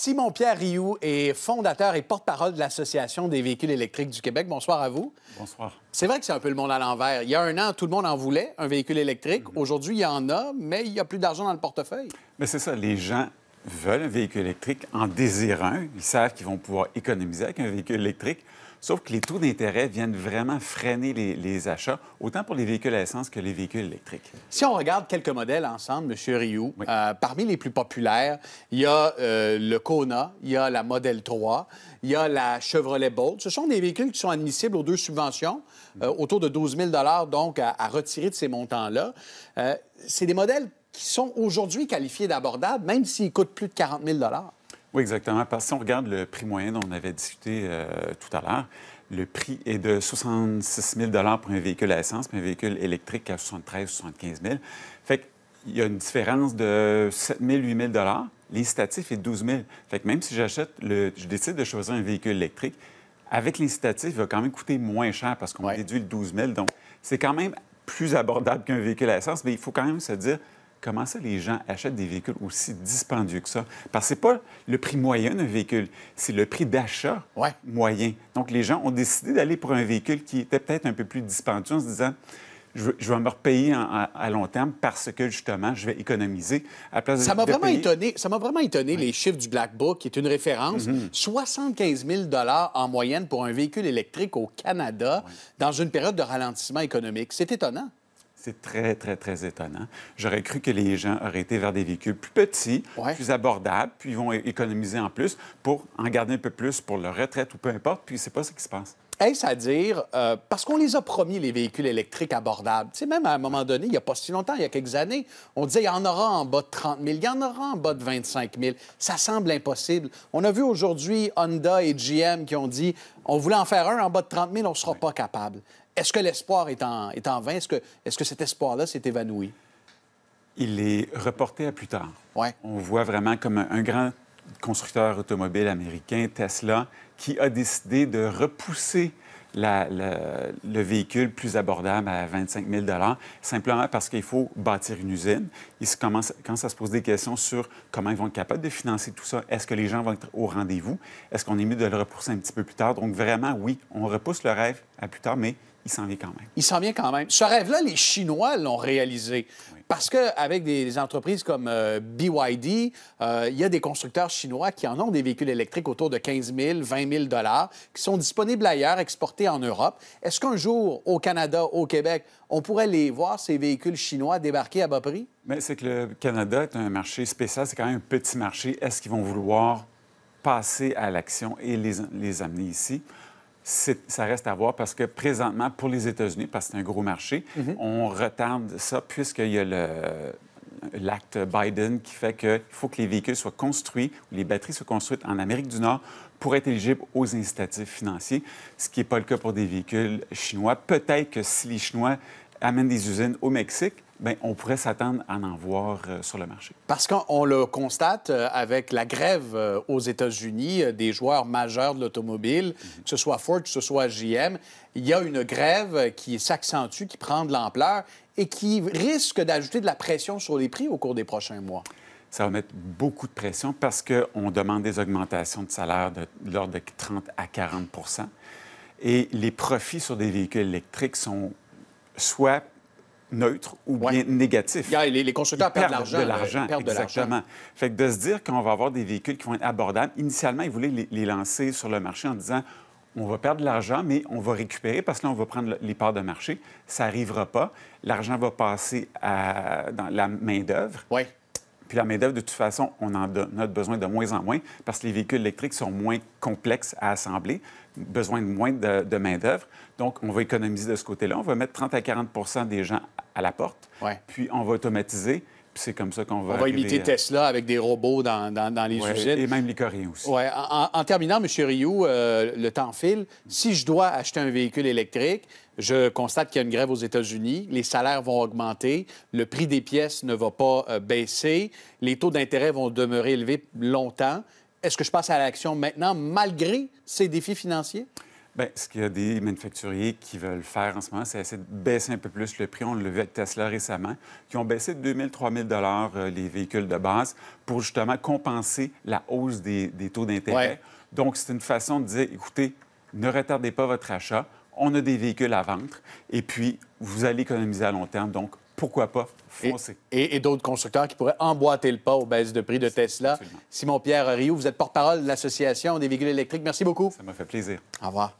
Simon-Pierre Rioux est fondateur et porte-parole de l'Association des véhicules électriques du Québec. Bonsoir à vous. Bonsoir. C'est vrai que c'est un peu le monde à l'envers. Il y a un an, tout le monde en voulait, un véhicule électrique. Mhm. Aujourd'hui, il y en a, mais il n'y a plus d'argent dans le portefeuille. Mais c'est ça, les gens veulent un véhicule électrique, en désirant. Ils savent qu'ils vont pouvoir économiser avec un véhicule électrique. Sauf que les taux d'intérêt viennent vraiment freiner les, achats, autant pour les véhicules à essence que les véhicules électriques. Si on regarde quelques modèles ensemble, M. Rioux, euh, parmi les plus populaires, il y a euh, le Kona, il y a la Model 3, il y a la Chevrolet Bolt. Ce sont des véhicules qui sont admissibles aux deux subventions, mm. euh, autour de 12 000 donc à, retirer de ces montants-là. C'est des modèles qui sont aujourd'hui qualifiés d'abordables, même s'ils coûtent plus de 40 000 oui, exactement. Parce que si on regarde le prix moyen dont on avait discuté euh, tout à l'heure, le prix est de 66 000 pour un véhicule à essence, puis un véhicule électrique à 73 000 75 000 Fait qu'il y a une différence de 7 000, 8 000 L'incitatif est de 12 000 Fait que même si j'achète, je décide de choisir un véhicule électrique, avec l'incitatif, il va quand même coûter moins cher parce qu'on déduit le 12 000 Donc, c'est quand même plus abordable qu'un véhicule à essence, mais il faut quand même se dire comment ça les gens achètent des véhicules aussi dispendieux que ça? Parce que ce pas le prix moyen d'un véhicule, c'est le prix d'achat moyen. Donc, les gens ont décidé d'aller pour un véhicule qui était peut-être un peu plus dispendieux en se disant, je, vais me repayer à long terme parce que, justement, je vais économiser à place ça m'a vraiment étonné. Ça m'a vraiment étonné, les chiffres du Black Book, qui est une référence. 75 mm-hmm. 000 en moyenne pour un véhicule électrique au Canada dans une période de ralentissement économique. C'est étonnant. C'est très, très, très étonnant. J'aurais cru que les gens auraient été vers des véhicules plus petits, plus abordables, puis ils vont économiser en plus pour en garder un peu plus pour leur retraite ou peu importe, puis c'est pas ce qui se passe est-ce à dire, euh, parce qu'on les a promis, les véhicules électriques abordables, tu même à un moment donné, il n'y a pas si longtemps, il y a quelques années, on disait, il y en aura en bas de 30 000, il y en aura en bas de 25 000. Ça semble impossible. On a vu aujourd'hui Honda et GM qui ont dit, on voulait en faire un en bas de 30 000, on ne sera pas capable. Est-ce que l'espoir est en, vain? Est-ce que, est que cet espoir-là s'est évanoui? Il est reporté à plus tard. Ouais. On voit vraiment comme un grand constructeur automobile américain, Tesla, qui a décidé de repousser le, véhicule plus abordable à 25 000 simplement parce qu'il faut bâtir une usine. Ils se commencent, quand ça se pose des questions sur comment ils vont être capables de financer tout ça, est-ce que les gens vont être au rendez-vous, est-ce qu'on est mieux de le repousser un petit peu plus tard. Donc vraiment, oui, on repousse le rêve à plus tard, mais il s'en vient quand même. Il s'en vient quand même. Ce rêve-là, les Chinois l'ont réalisé. Parce qu'avec des, entreprises comme euh, BYD, euh, il y a des constructeurs chinois qui en ont des véhicules électriques autour de 15 000, 20 000 qui sont disponibles ailleurs, exportés en Europe. Est-ce qu'un jour, au Canada, au Québec, on pourrait les voir, ces véhicules chinois, débarquer à bas prix? Mais c'est que le Canada est un marché spécial, c'est quand même un petit marché. Est-ce qu'ils vont vouloir passer à l'action et les amener ici? ça reste à voir parce que présentement, pour les États-Unis, parce que c'est un gros marché, mhm. on retarde ça puisqu'il y a le l'acte Biden qui fait qu'il faut que les véhicules soient construits, ou les batteries soient construites en Amérique du Nord pour être éligibles aux incitatifs financiers, ce qui n'est pas le cas pour des véhicules chinois. Peut-être que si les Chinois amène des usines au Mexique, Bien, on pourrait s'attendre à en voir euh, sur le marché. Parce qu'on le constate euh, avec la grève euh, aux États-Unis des joueurs majeurs de l'automobile, mhm. que ce soit Ford, que ce soit GM, il y a une grève qui s'accentue, qui prend de l'ampleur et qui risque d'ajouter de la pression sur les prix au cours des prochains mois. Ça va mettre beaucoup de pression parce qu'on demande des augmentations de salaire de l'ordre de 30 à 40 et les profits sur des véhicules électriques sont soit neutre ou bien négatif. Les, constructeurs perdent, euh, perdent, de l'argent. Exactement. fait que de se dire qu'on va avoir des véhicules qui vont être abordables, initialement, ils voulaient les, lancer sur le marché en disant on va perdre de l'argent, mais on va récupérer parce que là, on va prendre les parts de marché. Ça n'arrivera pas. L'argent va passer dans la main-d'œuvre. Oui. Puis la main-d'œuvre, de toute façon, on en a besoin de moins en moins parce que les véhicules électriques sont moins complexes à assembler, besoin de moins de, main-d'œuvre. Donc, on va économiser de ce côté-là. On va mettre 30 à 40 des gens à la porte. Puis, on va automatiser c'est comme ça qu'on va. On va imiter Tesla avec des robots dans, les usines. Et même les Coréens aussi. En, terminant, M. Rioux, euh, le temps file. Si je dois acheter un véhicule électrique, je constate qu'il y a une grève aux États-Unis, les salaires vont augmenter, le prix des pièces ne va pas euh, baisser, les taux d'intérêt vont demeurer élevés longtemps. Est-ce que je passe à l'action maintenant malgré ces défis financiers? Bien, ce qu'il y a des manufacturiers qui veulent faire en ce moment, c'est essayer de baisser un peu plus le prix. On l'a vu avec Tesla récemment, qui ont baissé de 2 000, 3 000 les véhicules de base pour justement compenser la hausse des, taux d'intérêt. Donc, c'est une façon de dire, écoutez, ne retardez pas votre achat. On a des véhicules à vendre et puis vous allez économiser à long terme. Donc, pourquoi pas foncer. Et, et d'autres constructeurs qui pourraient emboîter le pas aux baisses de prix de Tesla. Simon-Pierre Rioux, vous êtes porte-parole de l'Association des véhicules électriques. Merci beaucoup. Ça m'a fait plaisir. Au revoir.